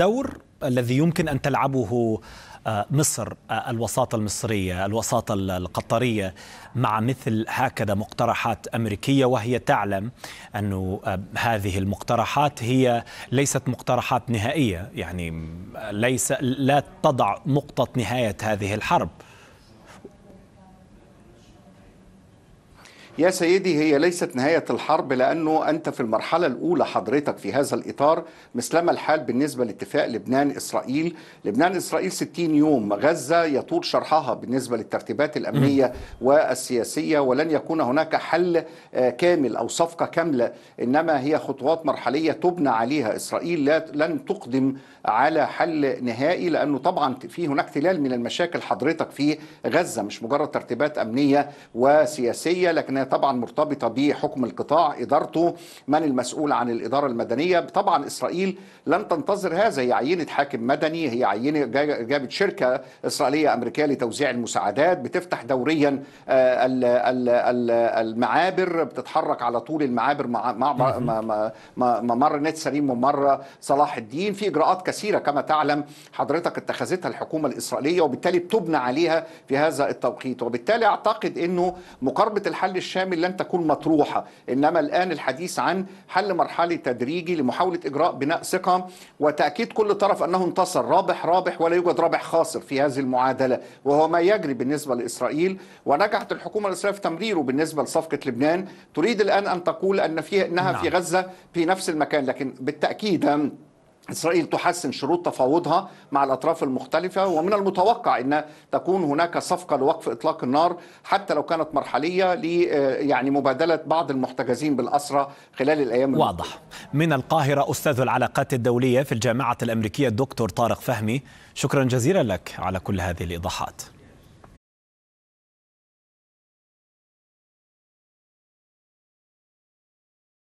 دور الذي يمكن أن تلعبه آه، مصر آه، الوساطة المصرية الوساطة القطرية مع مثل هكذا مقترحات أمريكية وهي تعلم أن آه، هذه المقترحات هي ليست مقترحات نهائية يعني ليس لا تضع نقطة نهاية هذه الحرب يا سيدي هي ليست نهاية الحرب لأنه أنت في المرحلة الأولى حضرتك في هذا الإطار مثلما الحال بالنسبة لاتفاق لبنان إسرائيل لبنان إسرائيل 60 يوم غزة يطول شرحها بالنسبة للترتيبات الأمنية والسياسية ولن يكون هناك حل آه، كامل أو صفقة كاملة إنما هي خطوات مرحلية تبنى عليها إسرائيل لا لن تقدم على حل نهائي لأنه طبعا في هناك تلال من المشاكل حضرتك في غزة مش مجرد ترتيبات أمنية وسياسية لكنها طبعا مرتبطه بحكم القطاع ادارته من المسؤول عن الاداره المدنيه طبعا اسرائيل لن تنتظر هذا هي عينت حاكم مدني هي عينت جابت شركه اسرائيليه امريكيه لتوزيع المساعدات بتفتح دوريا آه، المعابر بتتحرك على طول المعابر مع ممر نت سليم وممر صلاح الدين في اجراءات كثيره كما تعلم حضرتك اتخذتها الحكومه الاسرائيليه وبالتالي بتبنى عليها في هذا التوقيت وبالتالي اعتقد انه مقاربه الحل الشعبي شامل لن تكون مطروحه انما الان الحديث عن حل مرحلي تدريجي لمحاوله اجراء بناء ثقه وتاكيد كل طرف انه انتصر رابح رابح ولا يوجد رابح خاسر في هذه المعادله وهو ما يجري بالنسبه لاسرائيل ونجحت الحكومه الاسرائيليه في تمريره بالنسبه لصفقه لبنان تريد الان ان تقول ان فيها انها نعم. في غزه في نفس المكان لكن بالتاكيد إسرائيل تحسن شروط تفاوضها مع الأطراف المختلفة ومن المتوقع أن تكون هناك صفقة لوقف إطلاق النار حتى لو كانت مرحلية ل آه، يعني مبادلة بعض المحتجزين بالأسرة خلال الأيام واضح من القاهرة أستاذ العلاقات الدولية في الجامعة الأمريكية الدكتور طارق فهمي شكرا جزيلا لك على كل هذه الإيضاحات